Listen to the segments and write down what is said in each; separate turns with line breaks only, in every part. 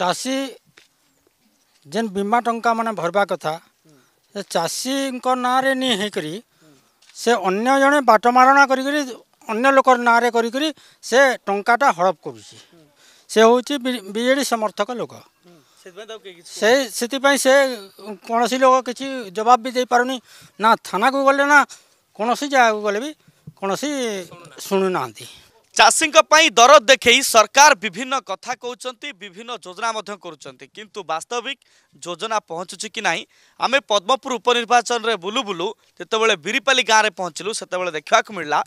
ଚାଷୀ ଯେନ୍ ବୀମା ଟଙ୍କା ମାନେ ଭରିବା କଥା ସେ ଚାଷୀଙ୍କ ନାଁରେ ନି ହେଇକରି ସେ ଅନ୍ୟ ଜଣେ ବାଟ ମାରଣା କରିକିରି ଅନ୍ୟ ଲୋକର ନାଁରେ କରିକିରି ସେ ଟଙ୍କାଟା ହଡ଼ପ କରୁଛି ସେ ହେଉଛି ବିଜେଡ଼ି ସମର୍ଥକ ଲୋକ ସେ ସେଥିପାଇଁ ସେ କୌଣସି ଲୋକ କିଛି ଜବାବ ବି ଦେଇପାରୁନି ନା ଥାନାକୁ ଗଲେ ନା କୌଣସି ଜାଗାକୁ ଗଲେ ବି କୌଣସି ଶୁଣୁନାହାନ୍ତି
ଚାଷୀଙ୍କ ପାଇଁ ଦରଦ ଦେଖେଇ ସରକାର ବିଭିନ୍ନ କଥା କହୁଛନ୍ତି ବିଭିନ୍ନ ଯୋଜନା ମଧ୍ୟ କରୁଛନ୍ତି କିନ୍ତୁ ବାସ୍ତବିକ ଯୋଜନା ପହଞ୍ଚୁଛି କି ନାହିଁ ଆମେ ପଦ୍ମପୁର ଉପନିର୍ବାଚନରେ ବୁଲୁ ବୁଲୁ ଯେତେବେଳେ ବିରିପାଲି ଗାଁରେ ପହଞ୍ଚିଲୁ ସେତେବେଳେ ଦେଖିବାକୁ ମିଳିଲା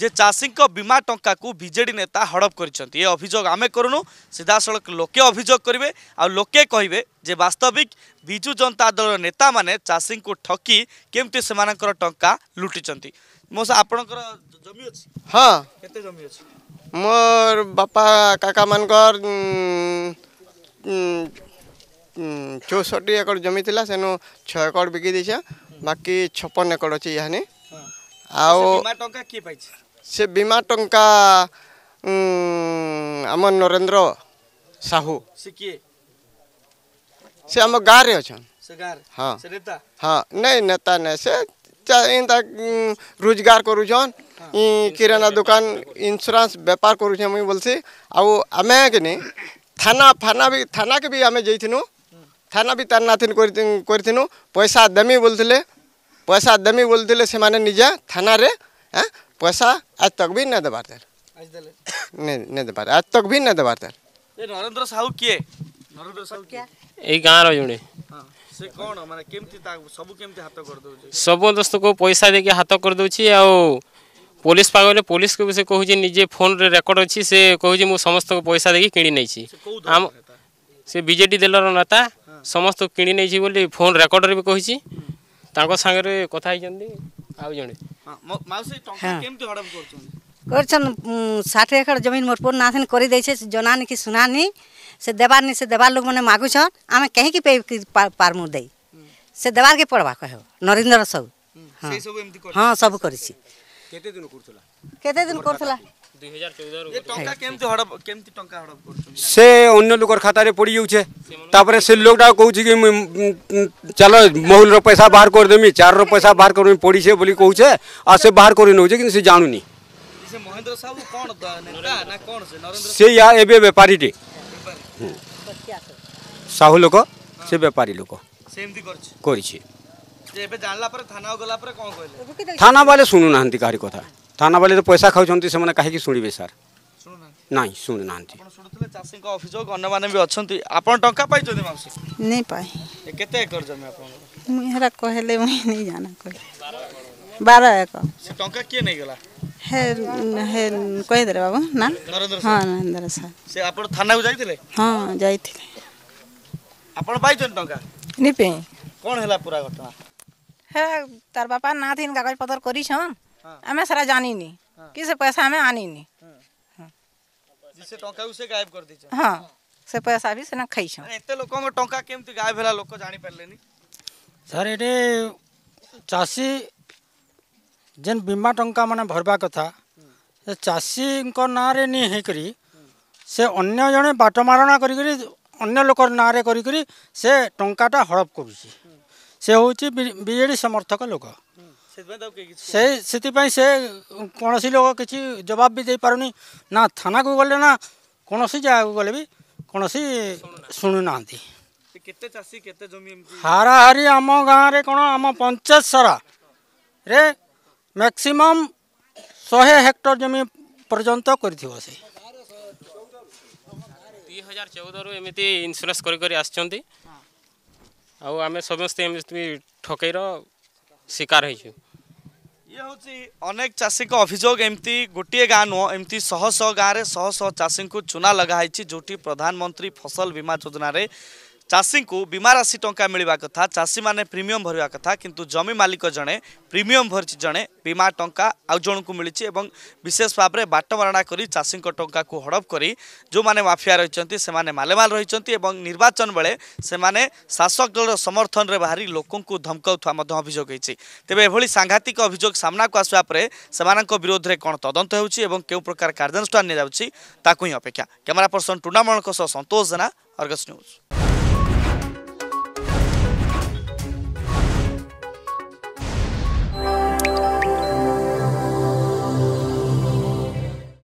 ଯେ ଚାଷୀଙ୍କ ବୀମା ଟଙ୍କାକୁ ବିଜେଡ଼ି ନେତା ହଡ଼ପ କରିଛନ୍ତି ଏ ଅଭିଯୋଗ ଆମେ କରୁନୁ ସିଧାସଳଖ ଲୋକେ ଅଭିଯୋଗ କରିବେ ଆଉ ଲୋକେ କହିବେ ଯେ ବାସ୍ତବିକ ବିଜୁ ଜନତା ଦଳର ନେତାମାନେ ଚାଷୀଙ୍କୁ ଠକି କେମିତି ସେମାନଙ୍କର ଟଙ୍କା ଲୁଟିଛନ୍ତି ମୋସ ଆପଣଙ୍କର ଜମି ଅଛି
ହଁ କେତେ ଜମି ଅଛି ମୋର ବାପା କାକାମାନଙ୍କର ଚଉଷଠି ଏକର ଜମି ଥିଲା ସେନୁ ଛଅ ଏକର ବିକି ଦେଇଛେ ବାକି ଛପନ ଏକର ଅଛି ଇହାନି ଆଉ ଟଙ୍କା କିଏ ପାଇଛି ସେ ବୀମା ଟଙ୍କା ଆମ ନରେନ୍ଦ୍ର ସାହୁ ସେ କିଏ ସେ ଆମ ଗାଁରେ ଅଛନ୍ ହଁ ହଁ ନାଇଁ ନେତା ନାଇଁ ସେ इन रोजगार करुन हाँ, किराना दुकान इन्सुरांस बेपार करुचे मुई बोलसी आउ आम कि थाना फाना भी थाना के भी आम जाइनु हाँ। थाना भी तार नाथिन करूँ पैसा देमी बोलते पैसा देमी बोलते से मैंने निजे थाना रे पैसा आज तक भी नहीं देवार तार नहीं देवार आज तक भी नहीं देवार तार
नरेंद्र साहू किए नरेंद्र साहू क्या यही गाँव रही ସେ କ'ଣ ମାନେ କେମିତି ସବୁ କେମିତି ହାତ
କରିଦେଉଛି ସବୁ ଦୋସ୍ତକୁ ପଇସା ଦେଇକି ହାତ କରିଦେଉଛି ଆଉ ପୋଲିସ ପାଗଲେ ପୋଲିସକୁ ବି ସେ କହୁଛି ନିଜେ ଫୋନରେ ରେକର୍ଡ ଅଛି ସେ କହୁଛି ମୁଁ ସମସ୍ତଙ୍କୁ ପଇସା ଦେଇକି କିଣି ନେଇଛି ଆମ ସେ ବିଜେଡ଼ି ଦଳର ନେତା ସମସ୍ତଙ୍କୁ କିଣି ନେଇଛି ବୋଲି ଫୋନ ରେକର୍ଡରେ ବି କହିଛି ତାଙ୍କ ସାଙ୍ଗରେ କଥା ହେଇଛନ୍ତି ଆଉ ଜଣେ
ମାଉସୀ ଟଙ୍କା କେମିତି ହଡ଼ପ କରୁଛନ୍ତି
कर षाठी एकड़ जमीन मोर पुर ना कर जना कि सुनानी से देवार नहीं से देवार लोग मैंने मागुछन आम कहीं पे पार्मु दे से देवार के पड़वा कह नरेन्द्र सब हाँ सब कर से अन्य लोकर खातारे पड़ जाऊे तापर से लोकटा कह चल महुल पैसा बाहर करदेमी चार रो पैसा बाहर करदेमी पड़ी से बोली कहे आ से बाहर करी नौ कि जानूनी ନରେନ୍ଦ୍ର ସାହୁ କ'ଣ
ନେତା ନା କ'ଣ ସେ ନରେନ୍ଦ୍ର
ସେ ୟା ଏବେ ବେପାରୀଟେ ସାହୁ ଲୋକ ସେ ବେପାରୀ ଲୋକ ସେମିତି କରିଛି କରିଛି
ଏବେ ଜାଣିଲା ପରେ ଥାନା ଗଲା ପରେ କ'ଣ କହିଲେ ଥାନା
ବାଲେ ଶୁଣୁନାହାନ୍ତି କାହାରି କଥା ଥାନା ବାଲେ ତ ପଇସା ଖାଉଛନ୍ତି ସେମାନେ କାହିଁକି ଶୁଣିବେ ସାର୍ ନାଇଁ ଶୁଣୁନାହାନ୍ତି ଶୁଣୁଥିଲେ
ଚାଷୀଙ୍କ ଅଭିଯୋଗ ଅନ୍ୟମାନେ ବି ଅଛନ୍ତି ଆପଣ ଟଙ୍କା ପାଇଛନ୍ତି ମାଉସୀ ନାଇଁ ପାଏ କେତେ ଏକର ଜମି ଆପଣଙ୍କର
ମୁଁ ହେରା କହିଲେ ମୁଇଁ ନେଇ ଜାଣା କହିଲି ବାର ଏକର
ଟଙ୍କା କିଏ ନେଇଗଲା
ହେର୍ ହେର୍ କହିଦେଲେ ବାବୁ ନା ହଁ ନରେନ୍ଦ୍ର ସାର୍
ସେ ଆପଣ ଥାନାକୁ ଯାଇଥିଲେ ହଁ ଯାଇଥିଲେ ଆପଣ ପାଇଛନ୍ତି ଟଙ୍କା ନି ପେ କ'ଣ ହେଲା ପୁରା ଘଟଣା
ହେ ତାର ବାପା ନା ଥିନ୍ କାଗଜ ପତ୍ର କରିଛନ୍ ଆମେ ସେଟା ଜାଣିନି କି ସେ ପଇସା ଆମେ ଆଣିନି
ସେ ଟଙ୍କାକୁ ସେ ଗାୟବ କରିଦେଇଛନ୍ ହଁ
ସେ ପଇସା ବି ସେନା ଖାଇଛନ୍
ଏତେ ଲୋକଙ୍କ ଟଙ୍କା କେମିତି ଗାୟବ ହେଲା ଲୋକ ଜାଣିପାରିଲେନି
ସାର୍ ଏଠି ଚାଷୀ ଯେନ୍ ବୀମା ଟଙ୍କାମାନେ ଭରବା କଥା ସେ ଚାଷୀଙ୍କ ନାଁରେ ନି ହେଇକରି ସେ ଅନ୍ୟ ଜଣେ ବାଟମାରଣା କରିକରି ଅନ୍ୟ ଲୋକର ନାଁରେ କରିକରି ସେ ଟଙ୍କାଟା ହଡ଼ପ କରୁଛି ସେ ହେଉଛି ବିଜେଡ଼ି ସମର୍ଥକ ଲୋକ ସେ ସେଥିପାଇଁ ସେ କୌଣସି ଲୋକ କିଛି ଜବାବ ବି ଦେଇପାରୁନି ନା ଥାନାକୁ ଗଲେ ନା କୌଣସି ଜାଗାକୁ ଗଲେ ବି କୌଣସି ଶୁଣୁନାହାନ୍ତି ହାରାହାରି ଆମ ଗାଁରେ କ'ଣ ଆମ ପଞ୍ଚାୟତ ସାରାରେ ମ୍ୟାକ୍ସିମମ୍ ଶହେ ହେକ୍ଟର ଜମି ପର୍ଯ୍ୟନ୍ତ କରିଥିବ ସେ ଦୁଇ ହଜାର ଚଉଦରୁ ଏମିତି ଇନ୍ସୁରାନ୍ସ କରି କରି ଆସିଛନ୍ତି ଆଉ ଆମେ ସମସ୍ତେ ଏମିତି ଠକେଇର
ଶିକାର ହେଇଛୁ ଇଏ ହେଉଛି ଅନେକ ଚାଷୀଙ୍କ ଅଭିଯୋଗ ଏମିତି ଗୋଟିଏ ଗାଁ ନୁହଁ ଏମିତି ଶହ ଶହ ଗାଁରେ ଶହ ଶହ ଚାଷୀଙ୍କୁ ଚୁନା ଲଗାହେଇଛି ଯେଉଁଠି ପ୍ରଧାନମନ୍ତ୍ରୀ ଫସଲ ବୀମା ଯୋଜନାରେ ଚାଷୀଙ୍କୁ ବିମାରାଶି ଟଙ୍କା ମିଳିବା କଥା ଚାଷୀମାନେ ପ୍ରିମିୟମ୍ ଭରିବା କଥା କିନ୍ତୁ ଜମି ମାଲିକ ଜଣେ ପ୍ରିମିୟମ୍ ଭରିଛି ଜଣେ ବିମା ଟଙ୍କା ଆଉ ଜଣଙ୍କୁ ମିଳିଛି ଏବଂ ବିଶେଷ ଭାବରେ ବାଟମାରଣା କରି ଚାଷୀଙ୍କ ଟଙ୍କାକୁ ହଡ଼ପ କରି ଯେଉଁମାନେ ମାଫିଆ ରହିଛନ୍ତି ସେମାନେ ମାଲେମାଲ ରହିଛନ୍ତି ଏବଂ ନିର୍ବାଚନ ବେଳେ ସେମାନେ ଶାସକ ଦଳର ସମର୍ଥନରେ ବାହାରି ଲୋକଙ୍କୁ ଧମକାଉଥିବା ମଧ୍ୟ ଅଭିଯୋଗ ହୋଇଛି ତେବେ ଏଭଳି ସାଂଘାତିକ ଅଭିଯୋଗ ସାମ୍ନାକୁ ଆସିବା ପରେ ସେମାନଙ୍କ ବିରୋଧରେ କ'ଣ ତଦନ୍ତ ହେଉଛି ଏବଂ କେଉଁ ପ୍ରକାର କାର୍ଯ୍ୟାନୁଷ୍ଠାନ ନିଆଯାଉଛି ତାକୁ ହିଁ ଅପେକ୍ଷା କ୍ୟାମେରା ପର୍ସନ ଟୁର୍ଣ୍ଣାମଳଙ୍କ ସହ ସନ୍ତୋଷ ଜେନା ଅର୍ଗସ୍ ନ୍ୟୁଜ୍